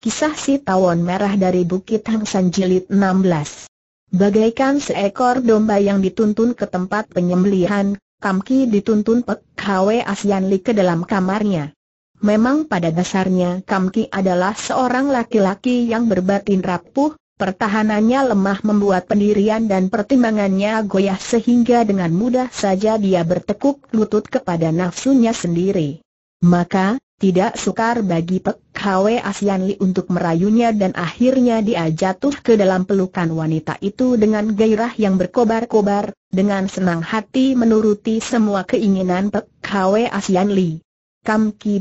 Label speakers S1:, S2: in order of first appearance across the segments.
S1: Kisah si tawon merah dari Bukit Hangsan Jilid 16 Bagaikan seekor domba yang dituntun ke tempat penyembelihan, Kamki dituntun Pek Hwe Asian Li ke dalam kamarnya. Memang pada dasarnya Kamki adalah seorang laki-laki yang berbatin rapuh, pertahanannya lemah membuat pendirian dan pertimbangannya goyah sehingga dengan mudah saja dia bertekuk lutut kepada nafsunya sendiri. Maka, tidak sukar bagi Pek Hwe Asian untuk merayunya dan akhirnya dia jatuh ke dalam pelukan wanita itu dengan gairah yang berkobar-kobar, dengan senang hati menuruti semua keinginan Pek Hwe Asian Li.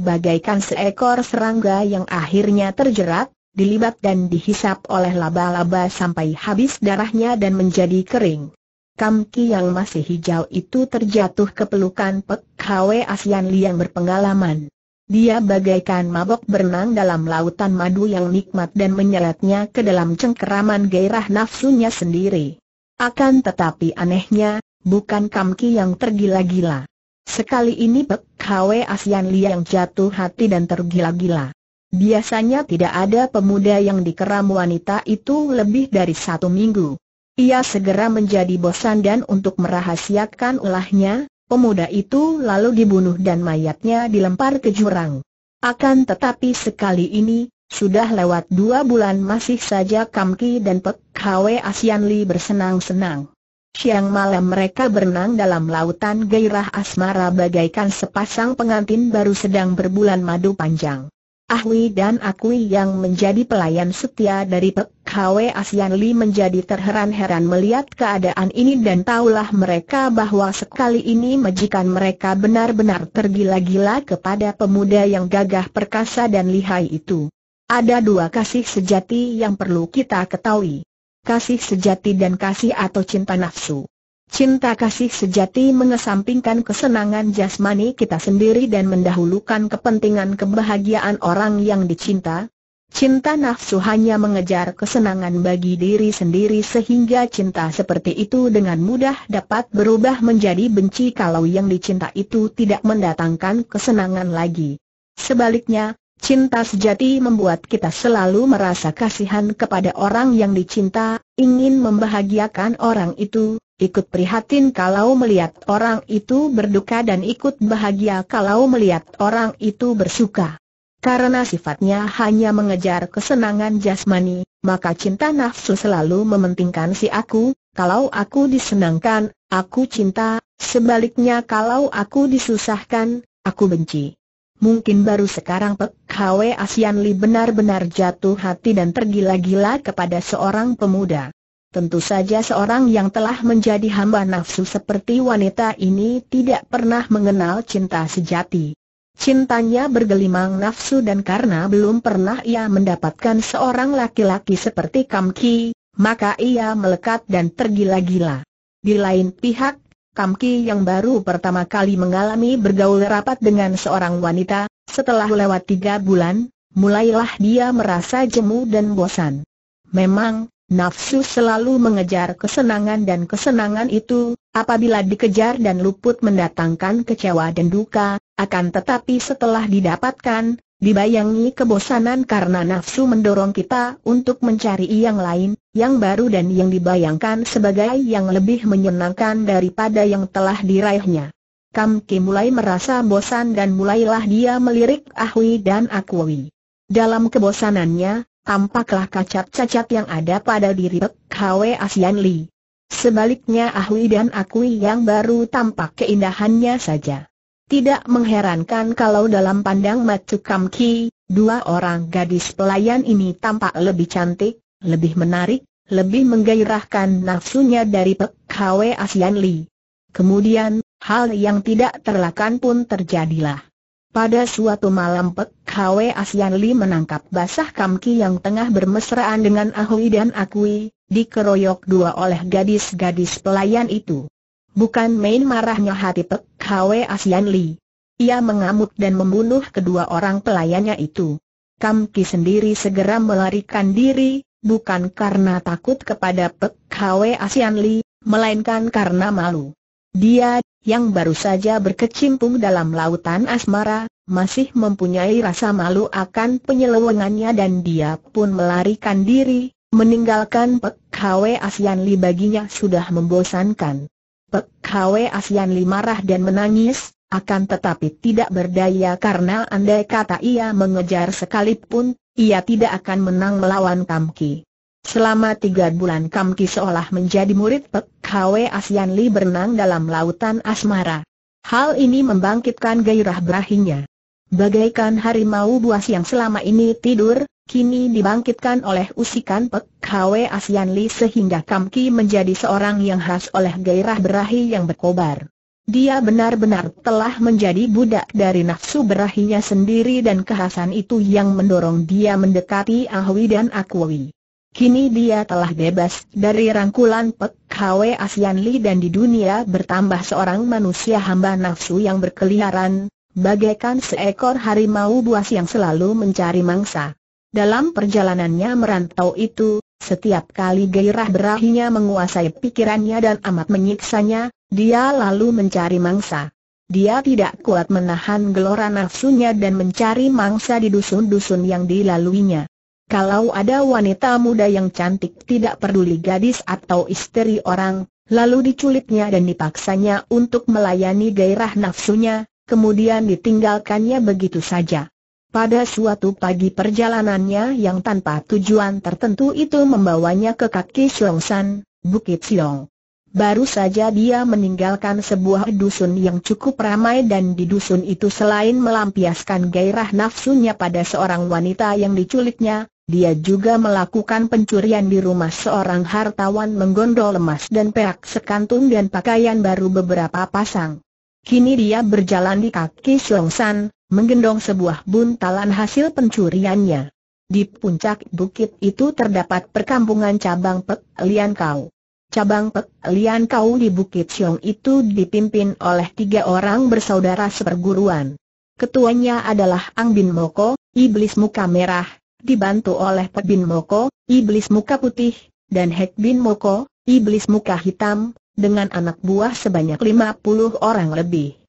S1: bagaikan seekor serangga yang akhirnya terjerat, dilibat dan dihisap oleh laba-laba sampai habis darahnya dan menjadi kering. Kamki yang masih hijau itu terjatuh ke pelukan Pek Hwe Asian yang berpengalaman. Dia bagaikan mabok berenang dalam lautan madu yang nikmat dan menyeretnya ke dalam cengkeraman gairah nafsunya sendiri. Akan tetapi anehnya, bukan Kamki yang tergila-gila. Sekali ini Pek Kwe Asian Li yang jatuh hati dan tergila-gila. Biasanya tidak ada pemuda yang dikeram wanita itu lebih dari satu minggu. Ia segera menjadi bosan dan untuk merahasiakan ulahnya, pemuda itu lalu dibunuh dan mayatnya dilempar ke jurang. Akan tetapi sekali ini, sudah lewat dua bulan masih saja Kamki dan Pek Hwe Asian Li bersenang-senang. Siang malam mereka berenang dalam lautan gairah asmara bagaikan sepasang pengantin baru sedang berbulan madu panjang. Ahui dan Akui yang menjadi pelayan setia dari Pek Hwe Asian Li menjadi terheran-heran melihat keadaan ini dan tahulah mereka bahwa sekali ini majikan mereka benar-benar tergila-gila kepada pemuda yang gagah perkasa dan lihai itu. Ada dua kasih sejati yang perlu kita ketahui. Kasih sejati dan kasih atau cinta nafsu. Cinta kasih sejati mengesampingkan kesenangan jasmani kita sendiri dan mendahulukan kepentingan kebahagiaan orang yang dicinta. Cinta nafsu hanya mengejar kesenangan bagi diri sendiri sehingga cinta seperti itu dengan mudah dapat berubah menjadi benci kalau yang dicinta itu tidak mendatangkan kesenangan lagi. Sebaliknya, cinta sejati membuat kita selalu merasa kasihan kepada orang yang dicinta, ingin membahagiakan orang itu, ikut prihatin kalau melihat orang itu berduka dan ikut bahagia kalau melihat orang itu bersuka. Karena sifatnya hanya mengejar kesenangan jasmani, maka cinta nafsu selalu mementingkan si aku, kalau aku disenangkan, aku cinta, sebaliknya kalau aku disusahkan, aku benci. Mungkin baru sekarang Pek Hwe Asian Li benar-benar jatuh hati dan tergila-gila kepada seorang pemuda. Tentu saja seorang yang telah menjadi hamba nafsu seperti wanita ini tidak pernah mengenal cinta sejati. Cintanya bergelimang nafsu dan karena belum pernah ia mendapatkan seorang laki-laki seperti Kam Ki, maka ia melekat dan tergila-gila. Di lain pihak, Kam Ki yang baru pertama kali mengalami bergaul rapat dengan seorang wanita, setelah lewat tiga bulan, mulailah dia merasa jemu dan bosan. Memang, Nafsu selalu mengejar kesenangan dan kesenangan itu, apabila dikejar dan luput mendatangkan kecewa dan duka, akan tetapi setelah didapatkan, dibayangi kebosanan karena nafsu mendorong kita untuk mencari yang lain, yang baru dan yang dibayangkan sebagai yang lebih menyenangkan daripada yang telah diraihnya. Kam Ki mulai merasa bosan dan mulailah dia melirik Ahui dan Akwi. Dalam kebosanannya, tampaklah kacat-cacat yang ada pada diri Pek Hwe Asian Li. Sebaliknya Ahui dan Akui yang baru tampak keindahannya saja. Tidak mengherankan kalau dalam pandang Macu Kam Ki, dua orang gadis pelayan ini tampak lebih cantik, lebih menarik, lebih menggairahkan nafsunya dari Pek Hwe Asian Li. Kemudian, hal yang tidak terlakan pun terjadilah. Pada suatu malam Pek Hwe Asian Li menangkap basah kamki yang tengah bermesraan dengan Ahui dan Akui, dikeroyok dua oleh gadis-gadis pelayan itu. Bukan main marahnya hati Pek Hwe Asian Li. Ia mengamuk dan membunuh kedua orang pelayannya itu. Kamki sendiri segera melarikan diri, bukan karena takut kepada Pek Hwe Asian Li, melainkan karena malu. Dia, yang baru saja berkecimpung dalam lautan asmara, masih mempunyai rasa malu akan penyelewengannya dan dia pun melarikan diri, meninggalkan Pek Hwe Asian baginya sudah membosankan. Pek Hwe Asian marah dan menangis, akan tetapi tidak berdaya karena andai kata ia mengejar sekalipun, ia tidak akan menang melawan Kam Selama tiga bulan Kamki seolah menjadi murid Pek Hwe Asian Li berenang dalam lautan asmara. Hal ini membangkitkan gairah berahinya. Bagaikan harimau buas yang selama ini tidur, kini dibangkitkan oleh usikan Pek Hwe Asian Li sehingga Kamki menjadi seorang yang khas oleh gairah berahi yang berkobar. Dia benar-benar telah menjadi budak dari nafsu berahinya sendiri dan kehasan itu yang mendorong dia mendekati Ahwi dan Akwi. Kini dia telah bebas dari rangkulan Pek Hwe Asian Li dan di dunia bertambah seorang manusia hamba nafsu yang berkeliaran, bagaikan seekor harimau buas yang selalu mencari mangsa. Dalam perjalanannya merantau itu, setiap kali gairah berahinya menguasai pikirannya dan amat menyiksanya, dia lalu mencari mangsa. Dia tidak kuat menahan gelora nafsunya dan mencari mangsa di dusun-dusun yang dilaluinya. Kalau ada wanita muda yang cantik tidak peduli gadis atau istri orang, lalu diculiknya dan dipaksanya untuk melayani gairah nafsunya, kemudian ditinggalkannya begitu saja. Pada suatu pagi perjalanannya yang tanpa tujuan tertentu itu membawanya ke kaki Siongsan, Bukit Siong. Baru saja dia meninggalkan sebuah dusun yang cukup ramai dan di dusun itu selain melampiaskan gairah nafsunya pada seorang wanita yang diculiknya, dia juga melakukan pencurian di rumah seorang hartawan menggondol emas dan perak sekantung dan pakaian baru beberapa pasang. Kini dia berjalan di kaki San, menggendong sebuah buntalan hasil pencuriannya. Di puncak bukit itu terdapat perkampungan cabang Pek Lian Kau. Cabang Pek Lian Kau di Bukit Siong itu dipimpin oleh tiga orang bersaudara seperguruan. Ketuanya adalah Ang Bin Moko, iblis muka merah, dibantu oleh Bin Moko, iblis muka putih, dan Hek Bin Moko, iblis muka hitam, dengan anak buah sebanyak 50 orang lebih.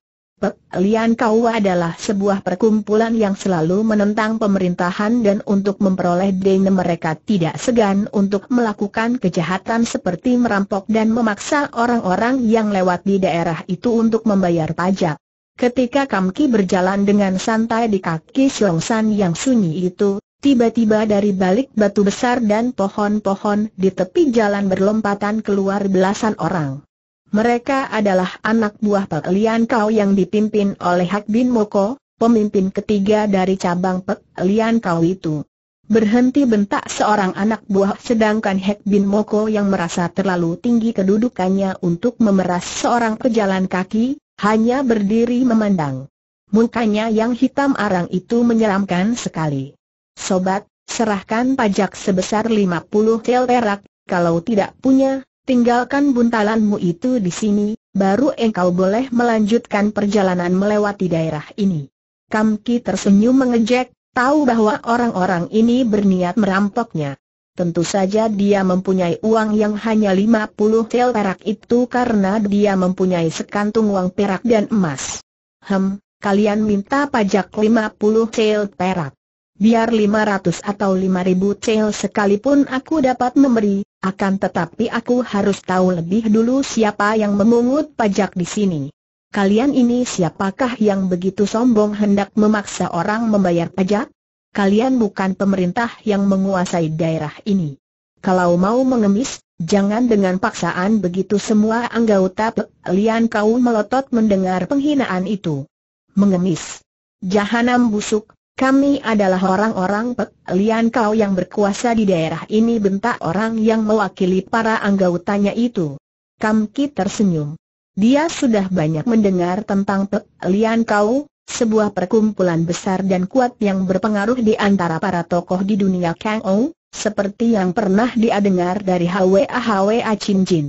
S1: Pek Lian Kaua adalah sebuah perkumpulan yang selalu menentang pemerintahan dan untuk memperoleh dana mereka tidak segan untuk melakukan kejahatan seperti merampok dan memaksa orang-orang yang lewat di daerah itu untuk membayar pajak. Ketika Kamki berjalan dengan santai di kaki Xiong San yang sunyi itu, Tiba-tiba dari balik batu besar dan pohon-pohon di tepi jalan berlompatan keluar belasan orang. Mereka adalah anak buah Pak Lian Kau yang dipimpin oleh Hak Bin Moko, pemimpin ketiga dari cabang Pak Lian Kau itu. Berhenti bentak seorang anak buah sedangkan Hak Bin Moko yang merasa terlalu tinggi kedudukannya untuk memeras seorang pejalan kaki, hanya berdiri memandang. Mukanya yang hitam arang itu menyeramkan sekali. Sobat, serahkan pajak sebesar 50 tel perak, kalau tidak punya, tinggalkan buntalanmu itu di sini, baru engkau boleh melanjutkan perjalanan melewati daerah ini. Kamki tersenyum mengejek, tahu bahwa orang-orang ini berniat merampoknya. Tentu saja dia mempunyai uang yang hanya 50 tel perak itu karena dia mempunyai sekantung uang perak dan emas. Hem, kalian minta pajak 50 tel perak biar 500 atau 5000 cel sekalipun aku dapat memberi, akan tetapi aku harus tahu lebih dulu siapa yang memungut pajak di sini. Kalian ini siapakah yang begitu sombong hendak memaksa orang membayar pajak? Kalian bukan pemerintah yang menguasai daerah ini. Kalau mau mengemis, jangan dengan paksaan begitu semua anggota lian kau melotot mendengar penghinaan itu. Mengemis. Jahanam busuk, kami adalah orang-orang Lian kau yang berkuasa di daerah ini bentak orang yang mewakili para anggotanya itu. Kamki tersenyum. Dia sudah banyak mendengar tentang Lian kau, sebuah perkumpulan besar dan kuat yang berpengaruh di antara para tokoh di dunia Kang Ou, seperti yang pernah dia dengar dari Hwa Hwa Chin Jin.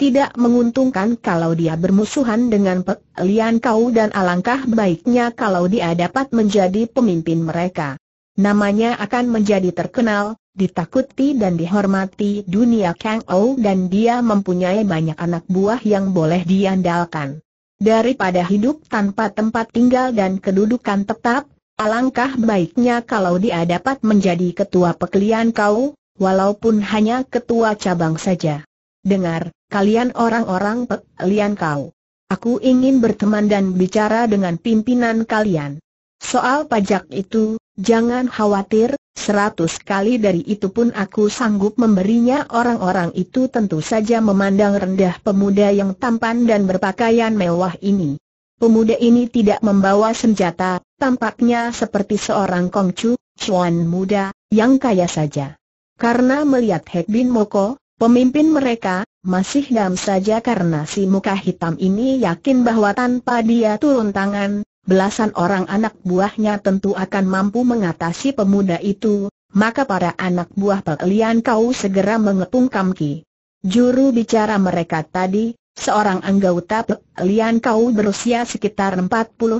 S1: Tidak menguntungkan kalau dia bermusuhan dengan Pek Lian Kau dan alangkah baiknya kalau dia dapat menjadi pemimpin mereka. Namanya akan menjadi terkenal, ditakuti dan dihormati dunia Kang Ou dan dia mempunyai banyak anak buah yang boleh diandalkan. Daripada hidup tanpa tempat tinggal dan kedudukan tetap, alangkah baiknya kalau dia dapat menjadi ketua Lian kau, walaupun hanya ketua cabang saja. Dengar, kalian orang-orang pelian kau. Aku ingin berteman dan bicara dengan pimpinan kalian. Soal pajak itu, jangan khawatir, seratus kali dari itu pun aku sanggup memberinya orang-orang itu tentu saja memandang rendah pemuda yang tampan dan berpakaian mewah ini. Pemuda ini tidak membawa senjata, tampaknya seperti seorang kongcu, cuan muda, yang kaya saja. Karena melihat Hek Bin Moko, Pemimpin mereka, masih dam saja karena si muka hitam ini yakin bahwa tanpa dia turun tangan, belasan orang anak buahnya tentu akan mampu mengatasi pemuda itu, maka para anak buah pelian kau segera mengepung Kamki. Juru bicara mereka tadi, seorang anggota pelian kau berusia sekitar 40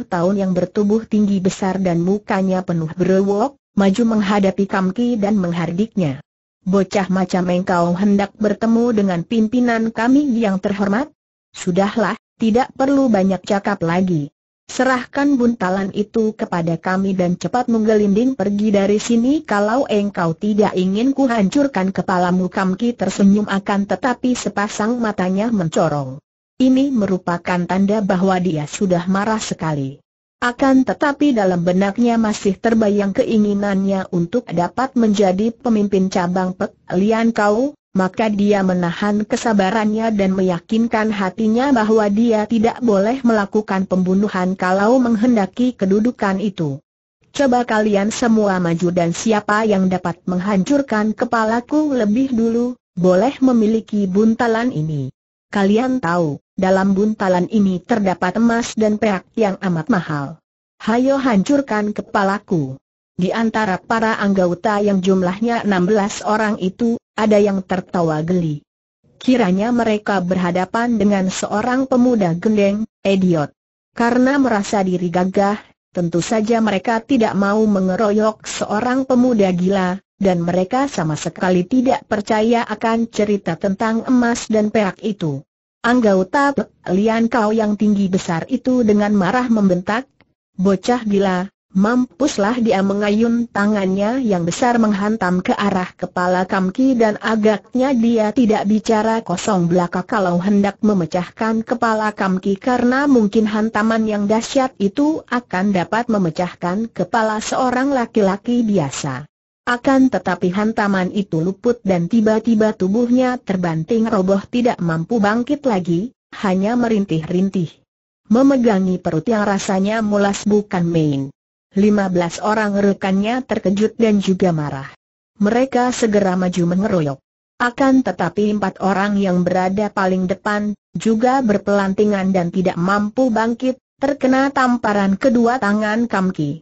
S1: tahun yang bertubuh tinggi besar dan mukanya penuh berwok, maju menghadapi Kamki dan menghardiknya. Bocah macam engkau hendak bertemu dengan pimpinan kami yang terhormat? Sudahlah, tidak perlu banyak cakap lagi. Serahkan buntalan itu kepada kami dan cepat menggelinding pergi dari sini kalau engkau tidak ingin kuhancurkan kepalamu Kamki tersenyum akan tetapi sepasang matanya mencorong. Ini merupakan tanda bahwa dia sudah marah sekali. Akan tetapi dalam benaknya masih terbayang keinginannya untuk dapat menjadi pemimpin cabang Pek Lian Kau, maka dia menahan kesabarannya dan meyakinkan hatinya bahwa dia tidak boleh melakukan pembunuhan kalau menghendaki kedudukan itu. Coba kalian semua maju dan siapa yang dapat menghancurkan kepalaku lebih dulu, boleh memiliki buntalan ini. Kalian tahu, dalam buntalan ini terdapat emas dan perak yang amat mahal. Hayo hancurkan kepalaku. Di antara para anggota yang jumlahnya 16 orang itu, ada yang tertawa geli. Kiranya mereka berhadapan dengan seorang pemuda gendeng, idiot. Karena merasa diri gagah, tentu saja mereka tidak mau mengeroyok seorang pemuda gila, dan mereka sama sekali tidak percaya akan cerita tentang emas dan perak itu. Anggau tak lian kau yang tinggi besar itu dengan marah membentak. Bocah gila, mampuslah dia mengayun tangannya yang besar menghantam ke arah kepala Kamki dan agaknya dia tidak bicara kosong belaka kalau hendak memecahkan kepala Kamki karena mungkin hantaman yang dahsyat itu akan dapat memecahkan kepala seorang laki-laki biasa. Akan tetapi hantaman itu luput dan tiba-tiba tubuhnya terbanting roboh tidak mampu bangkit lagi, hanya merintih-rintih. Memegangi perut yang rasanya mulas bukan main. 15 orang rekannya terkejut dan juga marah. Mereka segera maju mengeroyok. Akan tetapi empat orang yang berada paling depan, juga berpelantingan dan tidak mampu bangkit, terkena tamparan kedua tangan Kamki.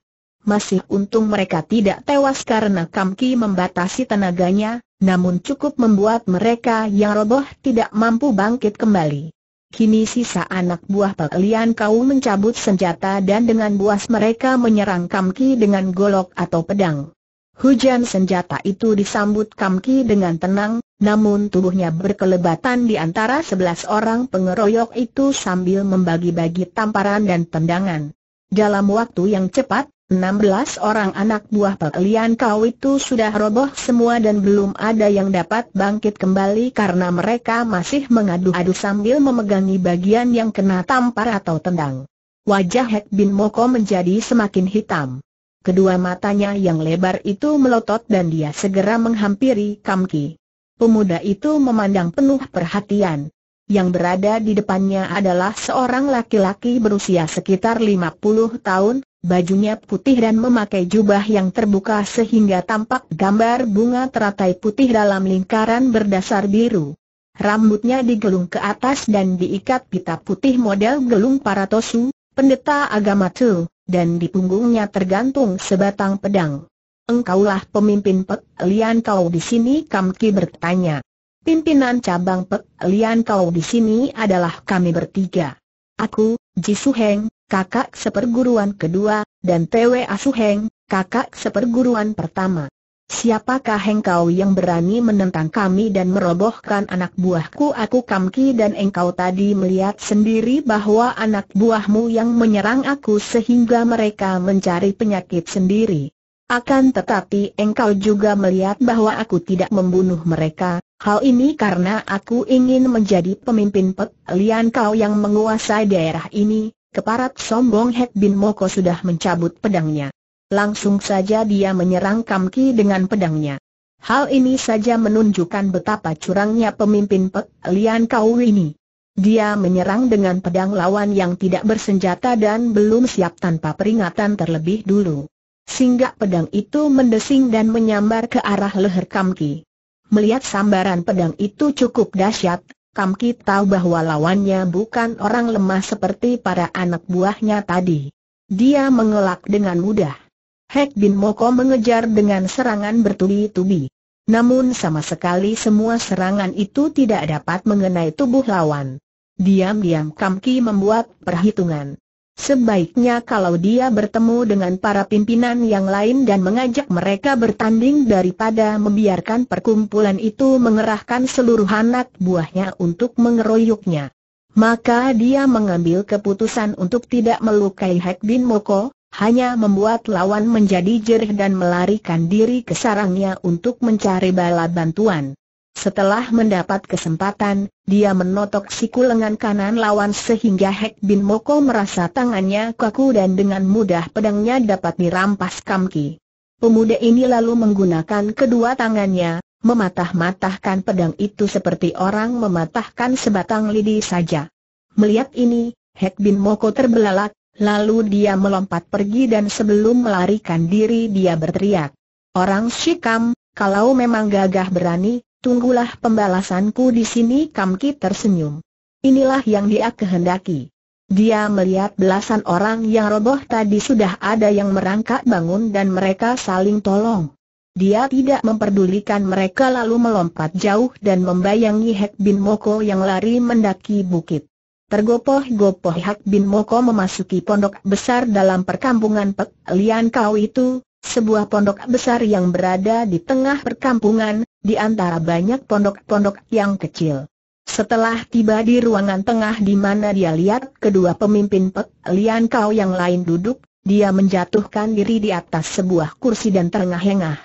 S1: Masih untung mereka tidak tewas karena Kamki membatasi tenaganya, namun cukup membuat mereka yang roboh tidak mampu bangkit kembali. Kini sisa anak buah Pelian Kau mencabut senjata dan dengan buas mereka menyerang Kamki dengan golok atau pedang. Hujan senjata itu disambut Kamki dengan tenang, namun tubuhnya berkelebatan di antara sebelas orang pengeroyok itu sambil membagi-bagi tamparan dan tendangan. Dalam waktu yang cepat, 16 orang anak buah Peklian Kau itu sudah roboh semua dan belum ada yang dapat bangkit kembali karena mereka masih mengadu-adu sambil memegangi bagian yang kena tampar atau tendang. Wajah Hek Bin Moko menjadi semakin hitam. Kedua matanya yang lebar itu melotot dan dia segera menghampiri Kamki. Pemuda itu memandang penuh perhatian. Yang berada di depannya adalah seorang laki-laki berusia sekitar 50 tahun, Bajunya putih dan memakai jubah yang terbuka sehingga tampak gambar bunga teratai putih dalam lingkaran berdasar biru. Rambutnya digelung ke atas dan diikat pita putih model gelung para tosu, pendeta agama Tu, dan di punggungnya tergantung sebatang pedang. Engkaulah pemimpin Pek Lian kau di sini Kamki bertanya. Pimpinan cabang Pek Lian kau di sini adalah kami bertiga. Aku, Ji Su Heng, kakak seperguruan kedua, dan TWA Asuheng, kakak seperguruan pertama. Siapakah engkau yang berani menentang kami dan merobohkan anak buahku? Aku kamki dan engkau tadi melihat sendiri bahwa anak buahmu yang menyerang aku sehingga mereka mencari penyakit sendiri. Akan tetapi engkau juga melihat bahwa aku tidak membunuh mereka, hal ini karena aku ingin menjadi pemimpin pet. lian kau yang menguasai daerah ini, keparat sombong Hek Bin Moko sudah mencabut pedangnya. Langsung saja dia menyerang Kamki dengan pedangnya. Hal ini saja menunjukkan betapa curangnya pemimpin Pek Lian Kau ini. Dia menyerang dengan pedang lawan yang tidak bersenjata dan belum siap tanpa peringatan terlebih dulu. Sehingga pedang itu mendesing dan menyambar ke arah leher Kamki. Melihat sambaran pedang itu cukup dahsyat, Kam Ki tahu bahwa lawannya bukan orang lemah seperti para anak buahnya tadi. Dia mengelak dengan mudah. Hek Bin Moko mengejar dengan serangan bertubi-tubi. Namun sama sekali semua serangan itu tidak dapat mengenai tubuh lawan. Diam-diam Kam Ki membuat perhitungan. Sebaiknya kalau dia bertemu dengan para pimpinan yang lain dan mengajak mereka bertanding daripada membiarkan perkumpulan itu mengerahkan seluruh anak buahnya untuk mengeroyoknya. Maka dia mengambil keputusan untuk tidak melukai Hek Bin Moko, hanya membuat lawan menjadi jerih dan melarikan diri ke sarangnya untuk mencari bala bantuan. Setelah mendapat kesempatan, dia menotok siku lengan kanan lawan sehingga Hek Bin Moko merasa tangannya kaku dan dengan mudah pedangnya dapat dirampas Kamki. Pemuda ini lalu menggunakan kedua tangannya, mematah-matahkan pedang itu seperti orang mematahkan sebatang lidi saja. Melihat ini, Hek Bin Moko terbelalak, lalu dia melompat pergi dan sebelum melarikan diri dia berteriak. Orang Shikam, kalau memang gagah berani, Tunggulah pembalasanku di sini Kamki tersenyum. Inilah yang dia kehendaki. Dia melihat belasan orang yang roboh tadi sudah ada yang merangkak bangun dan mereka saling tolong. Dia tidak memperdulikan mereka lalu melompat jauh dan membayangi Hek Bin Moko yang lari mendaki bukit. Tergopoh-gopoh Hek Bin Moko memasuki pondok besar dalam perkampungan Pek Lian Kau itu, sebuah pondok besar yang berada di tengah perkampungan, di antara banyak pondok-pondok yang kecil. Setelah tiba di ruangan tengah di mana dia lihat kedua pemimpin Pek Lian Kau yang lain duduk, dia menjatuhkan diri di atas sebuah kursi dan terengah-engah.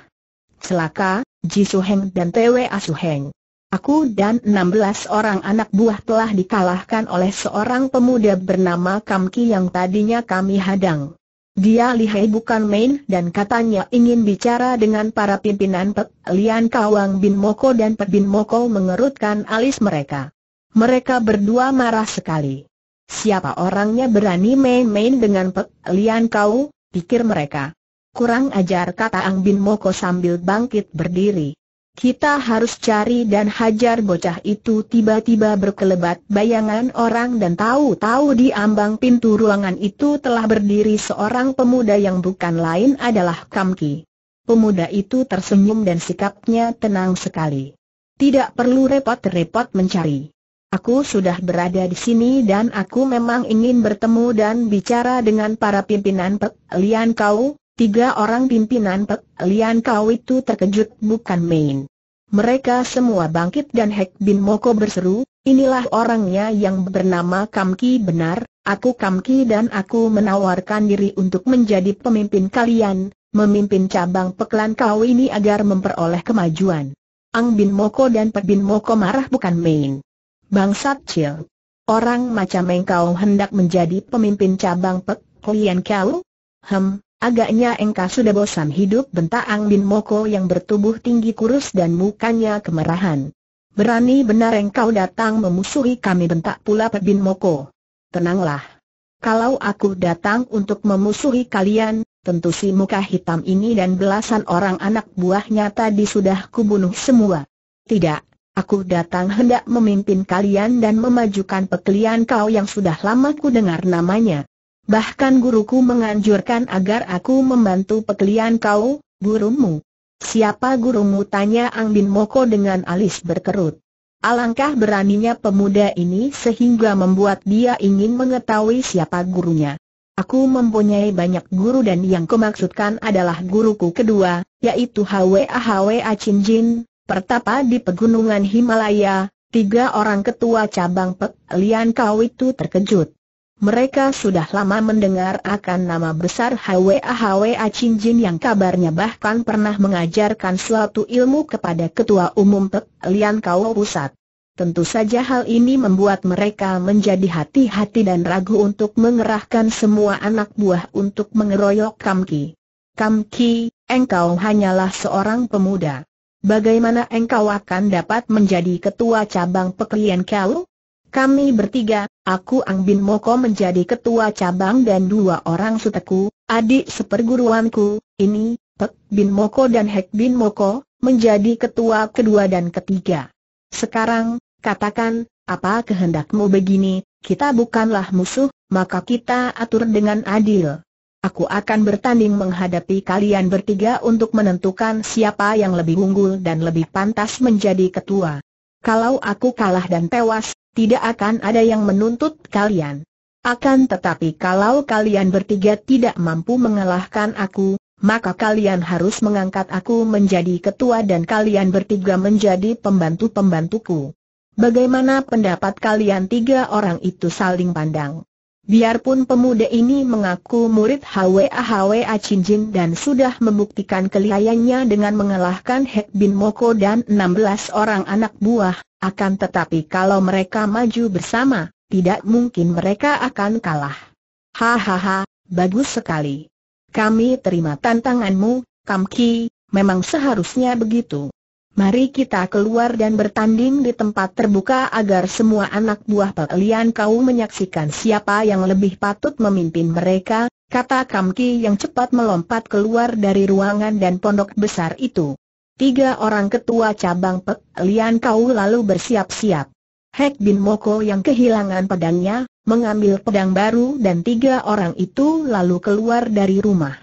S1: Celaka, Ji Heng dan T.W.A. Heng. Aku dan 16 orang anak buah telah dikalahkan oleh seorang pemuda bernama Kamki yang tadinya kami hadang. Dia lihai bukan main dan katanya ingin bicara dengan para pimpinan Pek Lian Kawang Bin Moko dan Pek Bin Moko mengerutkan alis mereka. Mereka berdua marah sekali. Siapa orangnya berani main-main dengan Pek Lian Kau, pikir mereka. Kurang ajar kata Ang Bin Moko sambil bangkit berdiri. Kita harus cari dan hajar bocah itu tiba-tiba berkelebat bayangan orang dan tahu-tahu di ambang pintu ruangan itu telah berdiri seorang pemuda yang bukan lain adalah Kamki. Pemuda itu tersenyum dan sikapnya tenang sekali. Tidak perlu repot-repot mencari. Aku sudah berada di sini dan aku memang ingin bertemu dan bicara dengan para pimpinan pekalian kau, Tiga orang pimpinan Pek Lian Kau itu terkejut bukan main. Mereka semua bangkit dan Hek Bin Moko berseru, inilah orangnya yang bernama Kam Ki benar, aku Kam Ki dan aku menawarkan diri untuk menjadi pemimpin kalian, memimpin cabang Peklan Kau ini agar memperoleh kemajuan. Ang Bin Moko dan Pek Bin Moko marah bukan main. Bangsat Cil. Orang macam engkau hendak menjadi pemimpin cabang Pek Lian Kau? Hem, Agaknya engkau sudah bosan hidup bentak Ang Bin Moko yang bertubuh tinggi kurus dan mukanya kemerahan. Berani benar engkau datang memusuhi kami bentak pula Pak Bin Moko. Tenanglah. Kalau aku datang untuk memusuhi kalian, tentu si muka hitam ini dan belasan orang anak buahnya tadi sudah kubunuh semua. Tidak, aku datang hendak memimpin kalian dan memajukan pekelian kau yang sudah lama ku dengar namanya. Bahkan guruku menganjurkan agar aku membantu pekelian kau, gurumu. Siapa gurumu tanya Ang Bin Moko dengan alis berkerut. Alangkah beraninya pemuda ini sehingga membuat dia ingin mengetahui siapa gurunya. Aku mempunyai banyak guru dan yang kumaksudkan adalah guruku kedua, yaitu Hwa Hwa Chin Jin, pertapa di pegunungan Himalaya, tiga orang ketua cabang Pek Lian Kau itu terkejut. Mereka sudah lama mendengar akan nama besar HWA HWA Chin Jin yang kabarnya bahkan pernah mengajarkan suatu ilmu kepada Ketua Umum Pek Lian Kau Pusat. Tentu saja hal ini membuat mereka menjadi hati-hati dan ragu untuk mengerahkan semua anak buah untuk mengeroyok Kamki. Kamki, engkau hanyalah seorang pemuda. Bagaimana engkau akan dapat menjadi ketua cabang peklian kau? Kami bertiga, aku Ang Bin Moko menjadi ketua cabang dan dua orang suteku, adik seperguruanku, ini, Pek Bin Moko dan Hek Bin Moko, menjadi ketua kedua dan ketiga. Sekarang, katakan, apa kehendakmu begini, kita bukanlah musuh, maka kita atur dengan adil. Aku akan bertanding menghadapi kalian bertiga untuk menentukan siapa yang lebih unggul dan lebih pantas menjadi ketua. Kalau aku kalah dan tewas, tidak akan ada yang menuntut kalian. Akan tetapi kalau kalian bertiga tidak mampu mengalahkan aku, maka kalian harus mengangkat aku menjadi ketua dan kalian bertiga menjadi pembantu-pembantuku. Bagaimana pendapat kalian tiga orang itu saling pandang? Biarpun pemuda ini mengaku murid Hwa Hwa Jin dan sudah membuktikan kelihayannya dengan mengalahkan Hek Bin Moko dan 16 orang anak buah, akan tetapi kalau mereka maju bersama, tidak mungkin mereka akan kalah. Hahaha, bagus sekali. Kami terima tantanganmu, Kam Ki. memang seharusnya begitu. Mari kita keluar dan bertanding di tempat terbuka agar semua anak buah Pelian kau menyaksikan siapa yang lebih patut memimpin mereka, kata Kamki yang cepat melompat keluar dari ruangan dan pondok besar itu. Tiga orang ketua cabang Pelian kau lalu bersiap-siap. Hek Bin Moko yang kehilangan pedangnya, mengambil pedang baru dan tiga orang itu lalu keluar dari rumah.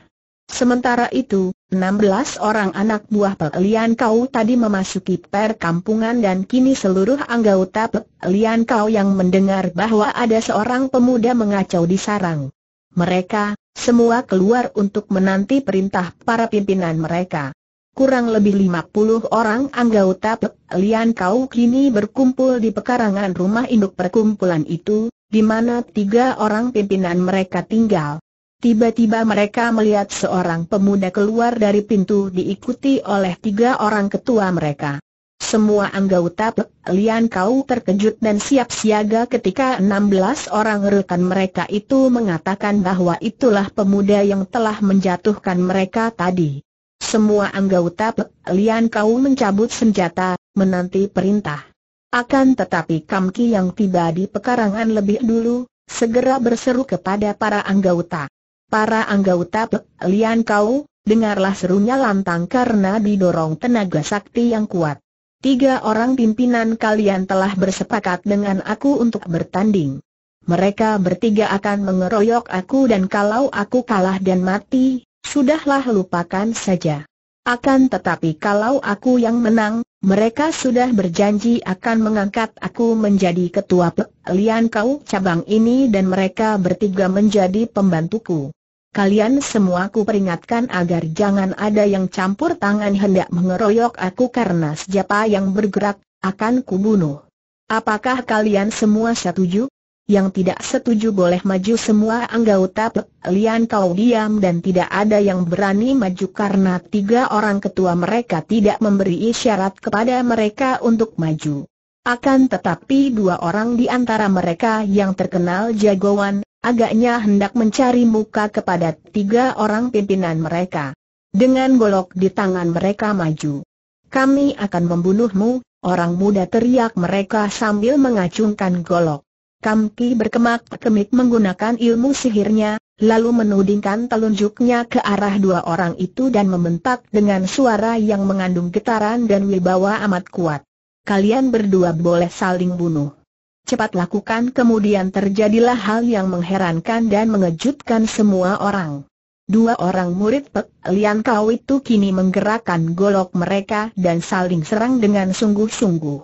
S1: Sementara itu, 16 orang anak buah Pelian Kau tadi memasuki perkampungan dan kini seluruh anggota Pelian Kau yang mendengar bahwa ada seorang pemuda mengacau di sarang. Mereka, semua keluar untuk menanti perintah para pimpinan mereka. Kurang lebih 50 orang anggota Pelian Kau kini berkumpul di pekarangan rumah induk perkumpulan itu, di mana tiga orang pimpinan mereka tinggal. Tiba-tiba mereka melihat seorang pemuda keluar dari pintu diikuti oleh tiga orang ketua mereka. Semua anggota Lian Kau terkejut dan siap siaga ketika 16 orang rekan mereka itu mengatakan bahwa itulah pemuda yang telah menjatuhkan mereka tadi. Semua anggota Lian Kau mencabut senjata, menanti perintah. Akan tetapi Kamki yang tiba di pekarangan lebih dulu, segera berseru kepada para anggota. Para anggota Lian Kau, dengarlah serunya lantang karena didorong tenaga sakti yang kuat. Tiga orang pimpinan kalian telah bersepakat dengan aku untuk bertanding. Mereka bertiga akan mengeroyok aku dan kalau aku kalah dan mati, sudahlah lupakan saja. Akan tetapi kalau aku yang menang, mereka sudah berjanji akan mengangkat aku menjadi ketua Lian Kau cabang ini dan mereka bertiga menjadi pembantuku. Kalian semua ku peringatkan agar jangan ada yang campur tangan hendak mengeroyok aku karena siapa yang bergerak, akan ku bunuh. Apakah kalian semua setuju? Yang tidak setuju boleh maju semua anggota Lian kau diam dan tidak ada yang berani maju karena tiga orang ketua mereka tidak memberi isyarat kepada mereka untuk maju. Akan tetapi dua orang di antara mereka yang terkenal jagoan, agaknya hendak mencari muka kepada tiga orang pimpinan mereka. Dengan golok di tangan mereka maju. Kami akan membunuhmu, orang muda teriak mereka sambil mengacungkan golok. Kamki berkemak-kemik menggunakan ilmu sihirnya, lalu menudingkan telunjuknya ke arah dua orang itu dan membentak dengan suara yang mengandung getaran dan wibawa amat kuat. Kalian berdua boleh saling bunuh cepat lakukan kemudian terjadilah hal yang mengherankan dan mengejutkan semua orang. Dua orang murid Pek Lian Kau itu kini menggerakkan golok mereka dan saling serang dengan sungguh-sungguh.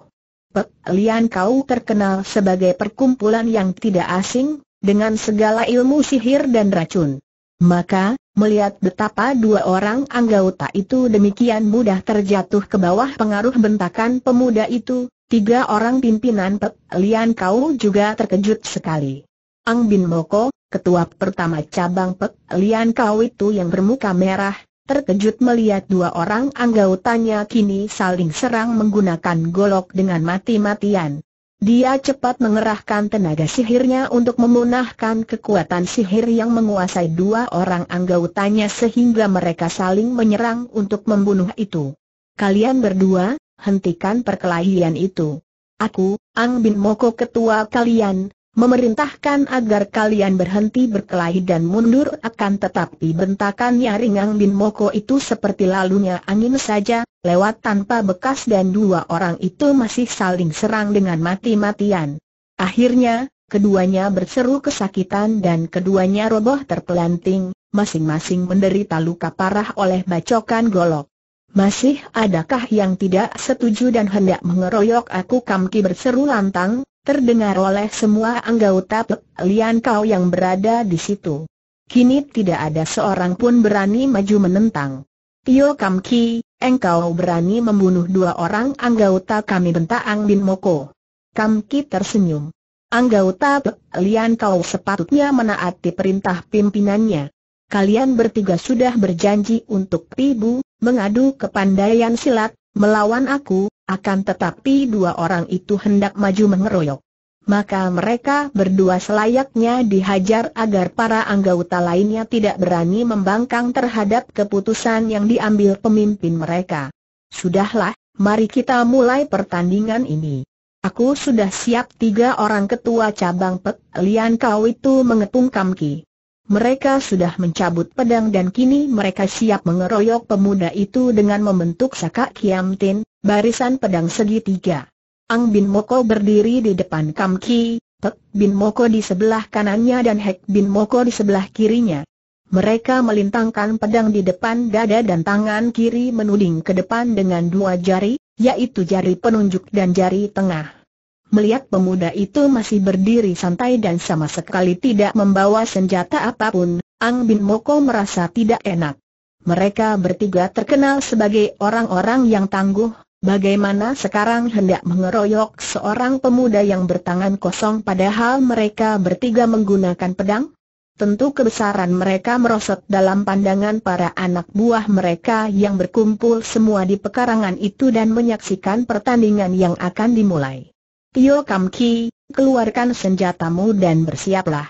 S1: Pek Lian Kau terkenal sebagai perkumpulan yang tidak asing, dengan segala ilmu sihir dan racun. Maka, melihat betapa dua orang anggota itu demikian mudah terjatuh ke bawah pengaruh bentakan pemuda itu, Tiga orang pimpinan Pek Lian Kau juga terkejut sekali. Ang Bin Moko, ketua pertama cabang Pek Lian Kau itu yang bermuka merah, terkejut melihat dua orang anggotanya kini saling serang menggunakan golok dengan mati-matian. Dia cepat mengerahkan tenaga sihirnya untuk memunahkan kekuatan sihir yang menguasai dua orang anggotanya sehingga mereka saling menyerang untuk membunuh itu. Kalian berdua, hentikan perkelahian itu. Aku, Ang Bin Moko ketua kalian, memerintahkan agar kalian berhenti berkelahi dan mundur akan tetapi bentakan nyaring Ang Bin Moko itu seperti lalunya angin saja, lewat tanpa bekas dan dua orang itu masih saling serang dengan mati-matian. Akhirnya, keduanya berseru kesakitan dan keduanya roboh terpelanting, masing-masing menderita luka parah oleh bacokan golok. Masih adakah yang tidak setuju dan hendak mengeroyok aku Kamki berseru lantang, terdengar oleh semua anggota Lian Kau yang berada di situ. Kini tidak ada seorang pun berani maju menentang. Tio Kamki, engkau berani membunuh dua orang anggota kami bentak Ang Bin Moko. Kamki tersenyum. Anggota Lian Kau sepatutnya menaati perintah pimpinannya. Kalian bertiga sudah berjanji untuk pibu mengadu kepandaian silat, melawan aku, akan tetapi dua orang itu hendak maju mengeroyok. Maka mereka berdua selayaknya dihajar agar para anggota lainnya tidak berani membangkang terhadap keputusan yang diambil pemimpin mereka. Sudahlah, mari kita mulai pertandingan ini. Aku sudah siap tiga orang ketua cabang Pek Lian Kau itu mengepung Kamki. Mereka sudah mencabut pedang dan kini mereka siap mengeroyok pemuda itu dengan membentuk saka kiam tin, barisan pedang segitiga. Ang Bin Moko berdiri di depan Kam Ki, Pek Bin Moko di sebelah kanannya dan Hek Bin Moko di sebelah kirinya. Mereka melintangkan pedang di depan dada dan tangan kiri menuding ke depan dengan dua jari, yaitu jari penunjuk dan jari tengah. Melihat pemuda itu masih berdiri santai dan sama sekali tidak membawa senjata apapun, Ang Bin Moko merasa tidak enak. Mereka bertiga terkenal sebagai orang-orang yang tangguh, bagaimana sekarang hendak mengeroyok seorang pemuda yang bertangan kosong padahal mereka bertiga menggunakan pedang? Tentu kebesaran mereka merosot dalam pandangan para anak buah mereka yang berkumpul semua di pekarangan itu dan menyaksikan pertandingan yang akan dimulai. Tio Kam Ki, keluarkan senjatamu dan bersiaplah.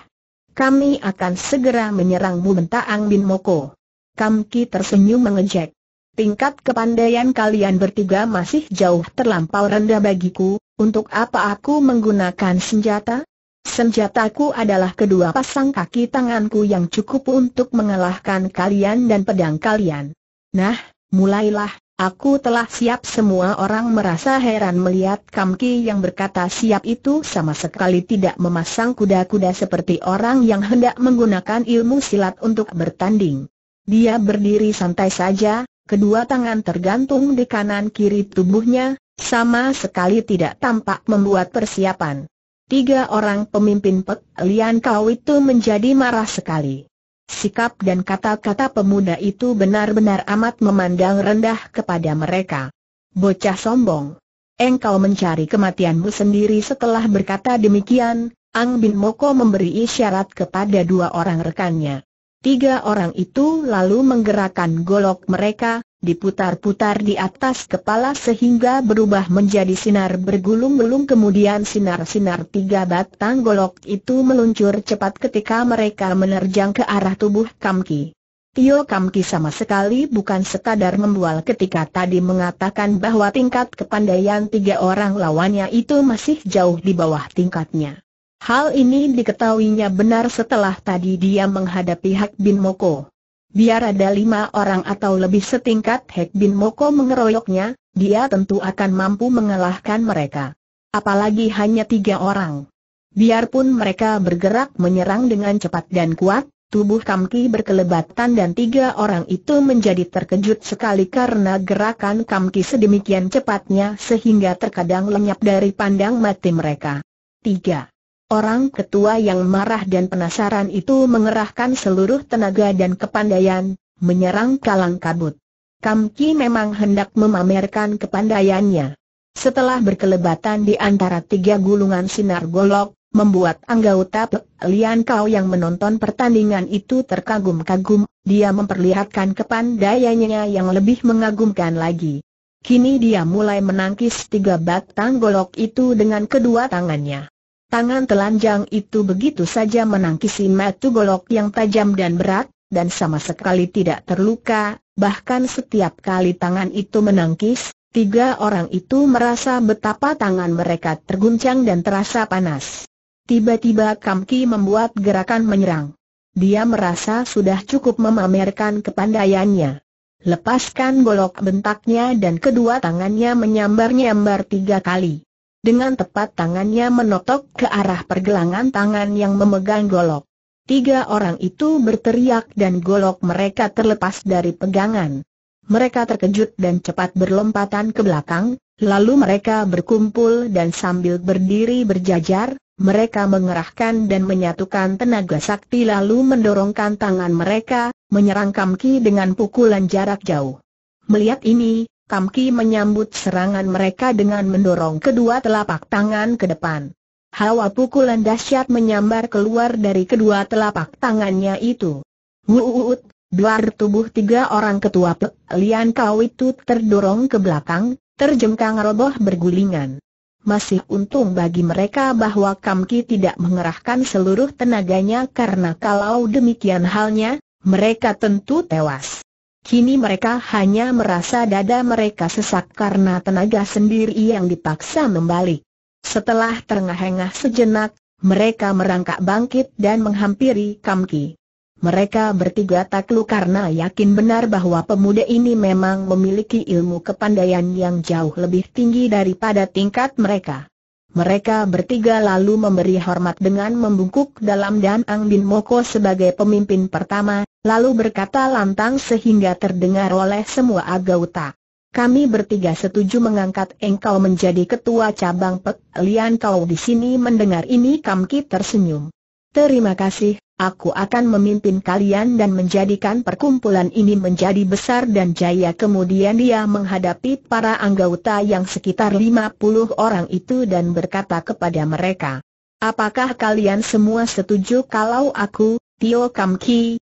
S1: Kami akan segera menyerangmu bentak Ang Bin Moko. Kam Ki tersenyum mengejek. Tingkat kepandaian kalian bertiga masih jauh terlampau rendah bagiku, untuk apa aku menggunakan senjata? Senjataku adalah kedua pasang kaki tanganku yang cukup untuk mengalahkan kalian dan pedang kalian. Nah, mulailah, Aku telah siap semua orang merasa heran melihat Kamki yang berkata siap itu sama sekali tidak memasang kuda-kuda seperti orang yang hendak menggunakan ilmu silat untuk bertanding. Dia berdiri santai saja, kedua tangan tergantung di kanan kiri tubuhnya, sama sekali tidak tampak membuat persiapan. Tiga orang pemimpin Pek Lian Kau itu menjadi marah sekali. Sikap dan kata-kata pemuda itu benar-benar amat memandang rendah kepada mereka. Bocah sombong. Engkau mencari kematianmu sendiri setelah berkata demikian, Ang Bin Moko memberi isyarat kepada dua orang rekannya. Tiga orang itu lalu menggerakkan golok mereka, diputar-putar di atas kepala sehingga berubah menjadi sinar bergulung-gulung kemudian sinar-sinar tiga batang golok itu meluncur cepat ketika mereka menerjang ke arah tubuh Kamki. Tio Kamki sama sekali bukan sekadar membual ketika tadi mengatakan bahwa tingkat kepandaian tiga orang lawannya itu masih jauh di bawah tingkatnya. Hal ini diketahuinya benar setelah tadi dia menghadapi Hak Bin Moko. Biar ada lima orang atau lebih setingkat Hak Bin Moko mengeroyoknya, dia tentu akan mampu mengalahkan mereka. Apalagi hanya tiga orang. Biarpun mereka bergerak menyerang dengan cepat dan kuat, Tubuh Kamki berkelebatan dan tiga orang itu menjadi terkejut sekali karena gerakan Kamki sedemikian cepatnya sehingga terkadang lenyap dari pandang mati mereka. 3. Orang ketua yang marah dan penasaran itu mengerahkan seluruh tenaga dan kepandaian, menyerang kalang kabut. Kamki memang hendak memamerkan kepandaiannya. Setelah berkelebatan di antara tiga gulungan sinar golok, membuat anggota Lian Kau yang menonton pertandingan itu terkagum-kagum, dia memperlihatkan kepandaiannya yang lebih mengagumkan lagi. Kini dia mulai menangkis tiga batang golok itu dengan kedua tangannya. Tangan telanjang itu begitu saja menangkisi simetu golok yang tajam dan berat, dan sama sekali tidak terluka, bahkan setiap kali tangan itu menangkis, tiga orang itu merasa betapa tangan mereka terguncang dan terasa panas. Tiba-tiba Kamki membuat gerakan menyerang. Dia merasa sudah cukup memamerkan kepandaiannya. Lepaskan golok bentaknya dan kedua tangannya menyambar-nyambar tiga kali dengan tepat tangannya menotok ke arah pergelangan tangan yang memegang golok. Tiga orang itu berteriak dan golok mereka terlepas dari pegangan. Mereka terkejut dan cepat berlompatan ke belakang, lalu mereka berkumpul dan sambil berdiri berjajar, mereka mengerahkan dan menyatukan tenaga sakti lalu mendorongkan tangan mereka, menyerang Kamki dengan pukulan jarak jauh. Melihat ini, Kamki menyambut serangan mereka dengan mendorong kedua telapak tangan ke depan. Hawa pukulan dahsyat menyambar keluar dari kedua telapak tangannya itu. Wuuut, duar tubuh tiga orang ketua Pe Lian Kau itu terdorong ke belakang, terjengkang roboh bergulingan. Masih untung bagi mereka bahwa Kamki tidak mengerahkan seluruh tenaganya karena kalau demikian halnya, mereka tentu tewas. Kini mereka hanya merasa dada mereka sesak karena tenaga sendiri yang dipaksa membalik. Setelah terengah-engah sejenak, mereka merangkak bangkit dan menghampiri Kamki. Mereka bertiga takluk karena yakin benar bahwa pemuda ini memang memiliki ilmu kepandaian yang jauh lebih tinggi daripada tingkat mereka. Mereka bertiga lalu memberi hormat dengan membungkuk dalam dan Ang Bin Moko sebagai pemimpin pertama, lalu berkata lantang sehingga terdengar oleh semua agauta. Kami bertiga setuju mengangkat engkau menjadi ketua cabang Pek Lian kau di sini mendengar ini Kamki tersenyum. Terima kasih, aku akan memimpin kalian dan menjadikan perkumpulan ini menjadi besar dan jaya. Kemudian dia menghadapi para anggota yang sekitar 50 orang itu dan berkata kepada mereka, Apakah kalian semua setuju kalau aku, Tio Kam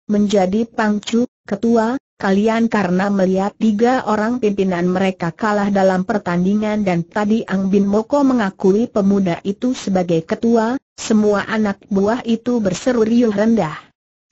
S1: menjadi pangcu, ketua, Kalian karena melihat tiga orang pimpinan mereka kalah dalam pertandingan dan tadi Ang Bin Moko mengakui pemuda itu sebagai ketua, semua anak buah itu berseru riuh rendah.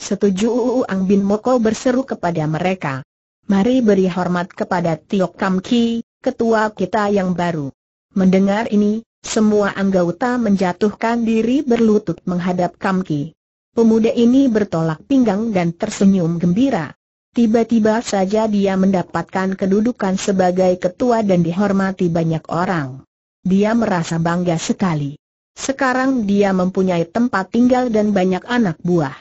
S1: Setuju Uu Ang Bin Moko berseru kepada mereka. Mari beri hormat kepada Tio Kam Ki, ketua kita yang baru. Mendengar ini, semua anggota menjatuhkan diri berlutut menghadap Kam Ki. Pemuda ini bertolak pinggang dan tersenyum gembira. Tiba-tiba saja dia mendapatkan kedudukan sebagai ketua dan dihormati banyak orang. Dia merasa bangga sekali. Sekarang dia mempunyai tempat tinggal dan banyak anak buah.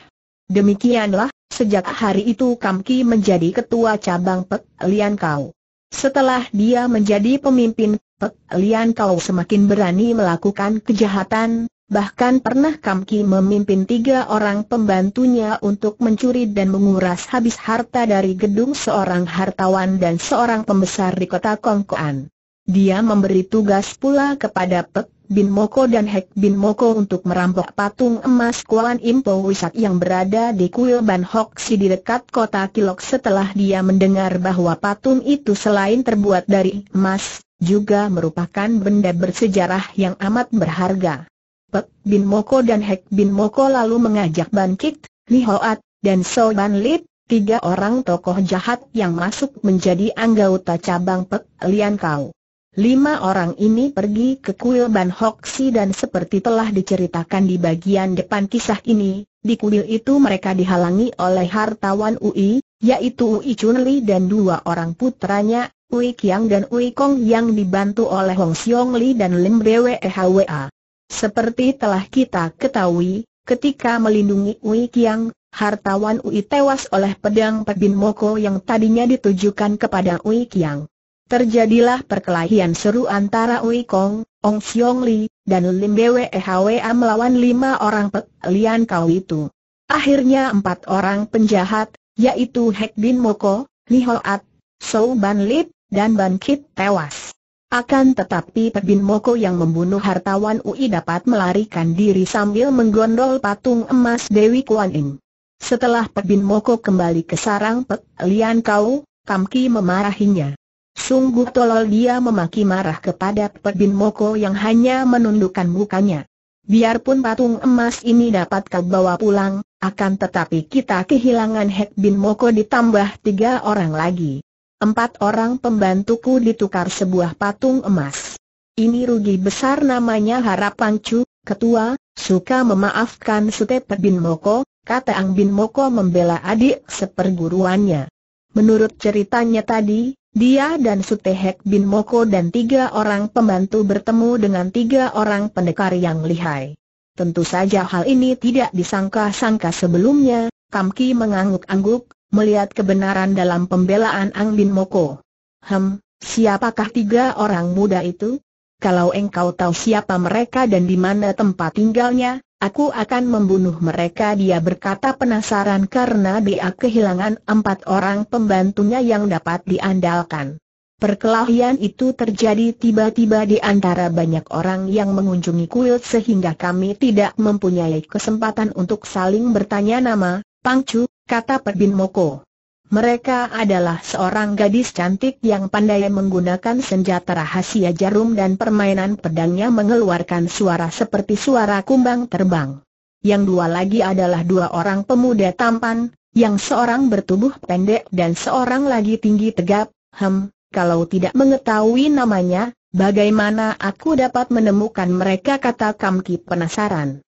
S1: Demikianlah, sejak hari itu Kamki menjadi ketua cabang Pek Lian Kau. Setelah dia menjadi pemimpin, Pek Lian Kau semakin berani melakukan kejahatan, Bahkan pernah Kamki memimpin tiga orang pembantunya untuk mencuri dan menguras habis harta dari gedung seorang hartawan dan seorang pembesar di kota Kongkoan. Dia memberi tugas pula kepada Pek Bin Moko dan Hek Bin Moko untuk merampok patung emas Kuan Impo Wisak yang berada di kuil Ban Hok Si di dekat kota Kilok setelah dia mendengar bahwa patung itu selain terbuat dari emas, juga merupakan benda bersejarah yang amat berharga. Pek Bin Moko dan Hek Bin Moko lalu mengajak Ban Kit, Li Hoat, dan So Ban Lip, tiga orang tokoh jahat yang masuk menjadi anggota cabang Pek Lian Kau. Lima orang ini pergi ke kuil Ban Si dan seperti telah diceritakan di bagian depan kisah ini, di kuil itu mereka dihalangi oleh hartawan Ui, yaitu Ui Chun Li dan dua orang putranya, Ui Kiang dan Ui Kong yang dibantu oleh Hong Xiong Li dan Lim Bwe Hwa. Seperti telah kita ketahui, ketika melindungi Ui Kiang, hartawan Ui tewas oleh pedang Pebin Moko yang tadinya ditujukan kepada Ui Kiang. Terjadilah perkelahian seru antara Ui Kong, Ong Xiong Li, dan Lim Bwe Hwa melawan lima orang Pek Kau itu. Akhirnya empat orang penjahat, yaitu Hek Bin Moko, Li Hoat, Sou Ban Lip, dan Ban Kit tewas. Akan tetapi Pebin Moko yang membunuh hartawan UI dapat melarikan diri sambil menggondol patung emas Dewi Kuan Im. Setelah Pebin Moko kembali ke sarang Pek Lian Kau, Kamki memarahinya. Sungguh tolol dia memaki marah kepada Pebin Moko yang hanya menundukkan mukanya. Biarpun patung emas ini dapat kau bawa pulang, akan tetapi kita kehilangan Hek Bin Moko ditambah tiga orang lagi empat orang pembantuku ditukar sebuah patung emas. Ini rugi besar namanya harap Pangcu, ketua, suka memaafkan Sutep bin Moko, kata Ang bin Moko membela adik seperguruannya. Menurut ceritanya tadi, dia dan Sutehek bin Moko dan tiga orang pembantu bertemu dengan tiga orang pendekar yang lihai. Tentu saja hal ini tidak disangka-sangka sebelumnya, Kamki mengangguk-angguk, melihat kebenaran dalam pembelaan Ang Bin Moko. Hem, siapakah tiga orang muda itu? Kalau engkau tahu siapa mereka dan di mana tempat tinggalnya, aku akan membunuh mereka dia berkata penasaran karena dia kehilangan empat orang pembantunya yang dapat diandalkan. Perkelahian itu terjadi tiba-tiba di antara banyak orang yang mengunjungi kuil sehingga kami tidak mempunyai kesempatan untuk saling bertanya nama, Pangcu, kata Perbin Moko. Mereka adalah seorang gadis cantik yang pandai menggunakan senjata rahasia jarum dan permainan pedangnya mengeluarkan suara seperti suara kumbang terbang. Yang dua lagi adalah dua orang pemuda tampan, yang seorang bertubuh pendek dan seorang lagi tinggi tegap, hem, kalau tidak mengetahui namanya, bagaimana aku dapat menemukan mereka kata Kamki penasaran.